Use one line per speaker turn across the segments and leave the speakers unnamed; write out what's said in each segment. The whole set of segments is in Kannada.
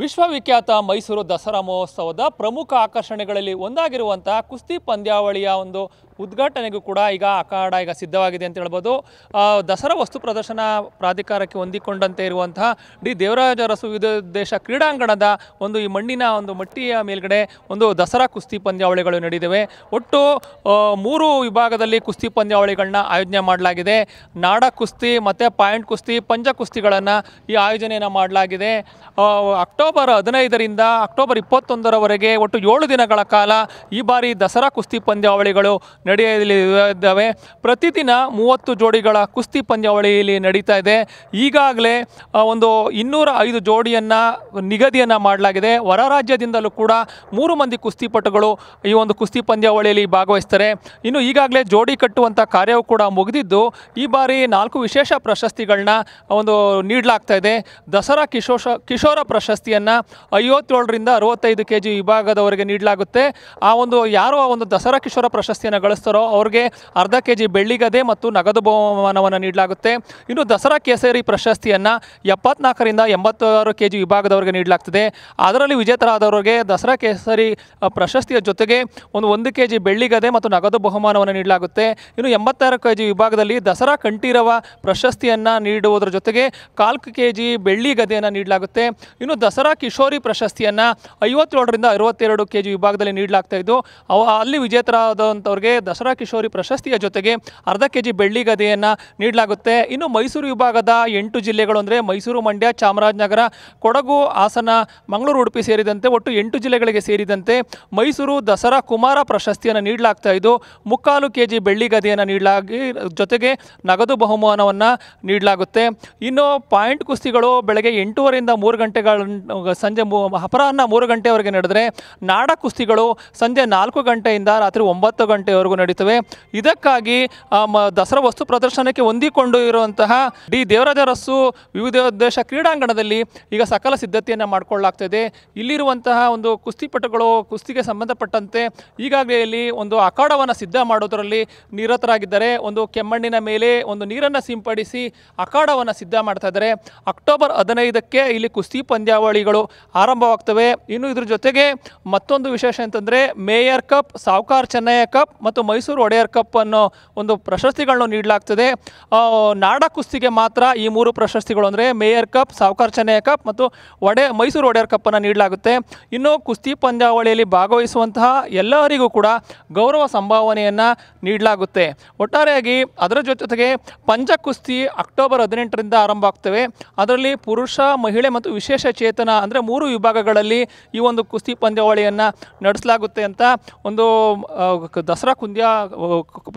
ವಿಶ್ವವಿಖ್ಯಾತ ಮೈಸೂರು ದಸರಾ ಮಹೋತ್ಸವದ ಪ್ರಮುಖ ಆಕರ್ಷಣೆಗಳಲ್ಲಿ ಒಂದಾಗಿರುವಂತಹ ಕುಸ್ತಿ ಪಂದ್ಯಾವಳಿಯ ಒಂದು ಉದ್ಘಾಟನೆಗೂ ಕೂಡ ಈಗ ಅಖಾಡ ಈಗ ಸಿದ್ಧವಾಗಿದೆ ಅಂತ ಹೇಳ್ಬೋದು ದಸರಾ ವಸ್ತು ಪ್ರದರ್ಶನ ಪ್ರಾಧಿಕಾರಕ್ಕೆ ಹೊಂದಿಕೊಂಡಂತೆ ಇರುವಂತಹ ಡಿ ದೇವರಾಜ ಅರಸು ದೇಶ ಕ್ರೀಡಾಂಗಣದ ಒಂದು ಈ ಮಣ್ಣಿನ ಒಂದು ಮಟ್ಟಿಯ ಮೇಲ್ಗಡೆ ಒಂದು ದಸರಾ ಕುಸ್ತಿ ಪಂದ್ಯಾವಳಿಗಳು ನಡೆದಿವೆ ಒಟ್ಟು ಮೂರು ವಿಭಾಗದಲ್ಲಿ ಕುಸ್ತಿ ಪಂದ್ಯಾವಳಿಗಳನ್ನ ಆಯೋಜನೆ ಮಾಡಲಾಗಿದೆ ನಾಡ ಕುಸ್ತಿ ಮತ್ತು ಪಾಯಿಂಟ್ ಕುಸ್ತಿ ಪಂಜ ಕುಸ್ತಿಗಳನ್ನು ಈ ಆಯೋಜನೆಯನ್ನು ಮಾಡಲಾಗಿದೆ ಅಕ್ಟೋಬರ್ ಹದಿನೈದರಿಂದ ಅಕ್ಟೋಬರ್ ಇಪ್ಪತ್ತೊಂದರವರೆಗೆ ಒಟ್ಟು ಏಳು ದಿನಗಳ ಕಾಲ ಈ ಬಾರಿ ದಸರಾ ಕುಸ್ತಿ ಪಂದ್ಯಾವಳಿಗಳು ನಡೆಯಲಿದ್ದಾವೆ ಪ್ರತಿದಿನ ಮೂವತ್ತು ಜೋಡಿಗಳ ಕುಸ್ತಿ ಪಂದ್ಯಾವಳಿಯಲ್ಲಿ ನಡೀತಾ ಇದೆ ಈಗಾಗಲೇ ಒಂದು ಇನ್ನೂರ ಐದು ಜೋಡಿಯನ್ನು ನಿಗದಿಯನ್ನು ಮಾಡಲಾಗಿದೆ ಹೊರ ರಾಜ್ಯದಿಂದಲೂ ಕೂಡ ಮೂರು ಮಂದಿ ಕುಸ್ತಿಪಟುಗಳು ಈ ಒಂದು ಕುಸ್ತಿ ಪಂದ್ಯಾವಳಿಯಲ್ಲಿ ಭಾಗವಹಿಸ್ತಾರೆ ಇನ್ನು ಈಗಾಗಲೇ ಜೋಡಿ ಕಟ್ಟುವಂಥ ಕಾರ್ಯವೂ ಕೂಡ ಮುಗಿದಿದ್ದು ಈ ಬಾರಿ ನಾಲ್ಕು ವಿಶೇಷ ಪ್ರಶಸ್ತಿಗಳನ್ನ ಒಂದು ನೀಡಲಾಗ್ತಾ ಇದೆ ದಸರಾ ಕಿಶೋಶ ಕಿಶೋರ ಪ್ರಶಸ್ತಿಯನ್ನು ಐವತ್ತೇಳರಿಂದ ಅರವತ್ತೈದು ಕೆ ಜಿ ವಿಭಾಗದವರೆಗೆ ನೀಡಲಾಗುತ್ತೆ ಆ ಒಂದು ಯಾರು ಆ ಒಂದು ದಸರಾ ಕಿಶೋರ ಪ್ರಶಸ್ತಿಯನ್ನು ವ್ಯಾಪಾರಸ್ಥರೋ ಅವ್ರಿಗೆ ಅರ್ಧ ಕೆ ಜಿ ಬೆಳ್ಳಿಗದೆ ಮತ್ತು ನಗದು ಬಹುಮಾನವನ್ನು ನೀಡಲಾಗುತ್ತೆ ಇನ್ನು ದಸರಾ ಕೇಸರಿ ಪ್ರಶಸ್ತಿಯನ್ನು ಎಪ್ಪತ್ನಾಲ್ಕರಿಂದ ಎಂಬತ್ತಾರು ಕೆ ಜಿ ವಿಭಾಗದವರಿಗೆ ನೀಡಲಾಗ್ತದೆ ಅದರಲ್ಲಿ ವಿಜೇತರಾದವರಿಗೆ ದಸರಾ ಕೇಸರಿ ಪ್ರಶಸ್ತಿಯ ಜೊತೆಗೆ ಒಂದು ಒಂದು ಕೆ ಜಿ ಬೆಳ್ಳಿಗದೆ ಮತ್ತು ನಗದು ಬಹುಮಾನವನ್ನು ನೀಡಲಾಗುತ್ತೆ ಇನ್ನು ಎಂಬತ್ತಾರು ಕೆ ಜಿ ವಿಭಾಗದಲ್ಲಿ ದಸರಾ ಕಂಠೀರವ ಪ್ರಶಸ್ತಿಯನ್ನು ನೀಡುವುದರ ಜೊತೆಗೆ ಕಾಲ್ಕು ಕೆ ಜಿ ಬೆಳ್ಳಿ ಗದೆಯನ್ನು ನೀಡಲಾಗುತ್ತೆ ಇನ್ನು ದಸರಾ ಕಿಶೋರಿ ಪ್ರಶಸ್ತಿಯನ್ನು ಐವತ್ತೇಳರಿಂದ ಅರವತ್ತೆರಡು ಕೆ ಜಿ ವಿಭಾಗದಲ್ಲಿ ನೀಡಲಾಗ್ತಾ ಇದ್ದು ಅವ ಅಲ್ಲಿ ವಿಜೇತರಾದಂಥವ್ರಿಗೆ ದಸರಾ ಕಿಶೋರಿ ಪ್ರಶಸ್ತಿಯ ಜೊತೆಗೆ ಅರ್ಧ ಕೆ ಜಿ ಗದೆಯನ್ನು ನೀಡಲಾಗುತ್ತೆ ಇನ್ನು ಮೈಸೂರು ವಿಭಾಗದ ಎಂಟು ಜಿಲ್ಲೆಗಳು ಅಂದರೆ ಮೈಸೂರು ಮಂಡ್ಯ ಚಾಮರಾಜನಗರ ಕೊಡಗು ಹಾಸನ ಮಂಗಳೂರು ಉಡುಪಿ ಸೇರಿದಂತೆ ಒಟ್ಟು ಎಂಟು ಜಿಲ್ಲೆಗಳಿಗೆ ಸೇರಿದಂತೆ ಮೈಸೂರು ದಸರಾ ಕುಮಾರ ಪ್ರಶಸ್ತಿಯನ್ನು ನೀಡಲಾಗ್ತಾ ಇದ್ದು ಮುಕ್ಕಾಲು ಕೆ ಜಿ ಗದೆಯನ್ನು ನೀಡಲಾಗಿ ಜೊತೆಗೆ ನಗದು ಬಹುಮಾನವನ್ನು ನೀಡಲಾಗುತ್ತೆ ಇನ್ನು ಪಾಯಿಂಟ್ ಕುಸ್ತಿಗಳು ಬೆಳಗ್ಗೆ ಎಂಟೂವರೆಯಿಂದ ಮೂರು ಗಂಟೆಗಳ ಸಂಜೆ ಅಪರಾಹ್ನ ಮೂರು ಗಂಟೆವರೆಗೆ ನಡೆದರೆ ನಾಡ ಕುಸ್ತಿಗಳು ಸಂಜೆ ನಾಲ್ಕು ಗಂಟೆಯಿಂದ ರಾತ್ರಿ ಒಂಬತ್ತು ಗಂಟೆವರೆಗೂ ನಡೀತವೆ ಇದಕ್ಕಾಗಿ ದಸರಾ ವಸ್ತು ಪ್ರದರ್ಶನಕ್ಕೆ ಹೊಂದಿಕೊಂಡು ಇರುವಂತಹ ಡಿ ದೇವರಾಜರಸ್ಸು ರಸ್ಸು ವಿವಿಧೋದ್ದೇಶ ಕ್ರೀಡಾಂಗಣದಲ್ಲಿ ಈಗ ಸಕಲ ಸಿದ್ಧತೆಯನ್ನು ಮಾಡಿಕೊಳ್ಳಲಾಗ್ತದೆ ಇಲ್ಲಿರುವಂತಹ ಒಂದು ಕುಸ್ತಿಪಟುಗಳು ಕುಸ್ತಿಗೆ ಸಂಬಂಧಪಟ್ಟಂತೆ ಈಗಾಗಲೇ ಇಲ್ಲಿ ಒಂದು ಅಖಾಡವನ್ನು ಸಿದ್ಧ ಮಾಡೋದರಲ್ಲಿ ನಿರತರಾಗಿದ್ದಾರೆ ಒಂದು ಕೆಮ್ಮಣ್ಣಿನ ಮೇಲೆ ಒಂದು ನೀರನ್ನು ಸಿಂಪಡಿಸಿ ಅಖಾಡವನ್ನು ಸಿದ್ಧ ಮಾಡ್ತಾ ಇದ್ದಾರೆ ಅಕ್ಟೋಬರ್ ಹದಿನೈದಕ್ಕೆ ಇಲ್ಲಿ ಕುಸ್ತಿ ಪಂದ್ಯಾವಳಿಗಳು ಆರಂಭವಾಗ್ತವೆ ಇನ್ನು ಇದ್ರ ಜೊತೆಗೆ ಮತ್ತೊಂದು ವಿಶೇಷ ಅಂತಂದರೆ mayor cup Sahukar Channaiah cup ಮತ್ತು ಮತ್ತು ಮೈಸೂರು ಒಡೆಯರ್ ಕಪ್ ಅನ್ನೋ ಒಂದು ಪ್ರಶಸ್ತಿಗಳನ್ನು ನೀಡಲಾಗ್ತದೆ ನಾಡ ಕುಸ್ತಿಗೆ ಮಾತ್ರ ಈ ಮೂರು ಪ್ರಶಸ್ತಿಗಳು ಅಂದರೆ ಮೇಯರ್ ಕಪ್ ಸಾವುಕಾರ್ಚನೆಯ ಕಪ್ ಮತ್ತು ಒಡೆ ಮೈಸೂರು ಒಡೆಯರ್ ಕಪ್ಪನ್ನು ನೀಡಲಾಗುತ್ತೆ ಇನ್ನು ಕುಸ್ತಿ ಪಂದ್ಯಾವಳಿಯಲ್ಲಿ ಭಾಗವಹಿಸುವಂತಹ ಎಲ್ಲರಿಗೂ ಕೂಡ ಗೌರವ ಸಂಭಾವನೆಯನ್ನು ನೀಡಲಾಗುತ್ತೆ ಒಟ್ಟಾರೆಯಾಗಿ ಅದರ ಜೊತೆಗೆ ಪಂಚ ಕುಸ್ತಿ ಅಕ್ಟೋಬರ್ ಹದಿನೆಂಟರಿಂದ ಆರಂಭ ಆಗ್ತವೆ ಅದರಲ್ಲಿ ಪುರುಷ ಮಹಿಳೆ ಮತ್ತು ವಿಶೇಷ ಚೇತನ ಅಂದರೆ ಮೂರು ವಿಭಾಗಗಳಲ್ಲಿ ಈ ಒಂದು ಕುಸ್ತಿ ಪಂದ್ಯಾವಳಿಯನ್ನು ನಡೆಸಲಾಗುತ್ತೆ ಅಂತ ಒಂದು ದಸರಾ ಕುಂದ್ಯ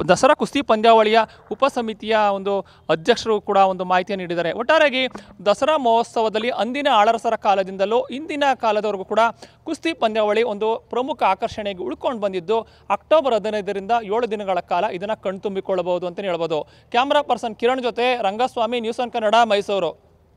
ದಸರಾ ಕುಸ್ತಿ ಪಂದ್ಯಾವಳಿಯ ಉಪಸಮಿತಿಯ ಒಂದು ಅಧ್ಯಕ್ಷರು ಕೂಡ ಒಂದು ಮಾಹಿತಿಯನ್ನು ನೀಡಿದ್ದಾರೆ ಒಟ್ಟಾರೆಯಾಗಿ ದಸರಾ ಮಹೋತ್ಸವದಲ್ಲಿ ಅಂದಿನ ಆಳರಸರ ಕಾಲದಿಂದಲೂ ಇಂದಿನ ಕಾಲದವರೆಗೂ ಕೂಡ ಕುಸ್ತಿ ಪಂದ್ಯಾವಳಿ ಒಂದು ಪ್ರಮುಖ ಆಕರ್ಷಣೆಗೆ ಉಳ್ಕೊಂಡು ಬಂದಿದ್ದು ಅಕ್ಟೋಬರ್ ಹದಿನೈದರಿಂದ ಏಳು ದಿನಗಳ ಕಾಲ ಇದನ್ನು ಕಣ್ತುಂಬಿಕೊಳ್ಳಬಹುದು ಅಂತಲೇ ಹೇಳ್ಬೋದು ಕ್ಯಾಮ್ರಾ ಪರ್ಸನ್ ಕಿರಣ್ ಜೊತೆ ರಂಗಸ್ವಾಮಿ ನ್ಯೂಸ್ ಆನ್ ಕನ್ನಡ ಮೈಸೂರು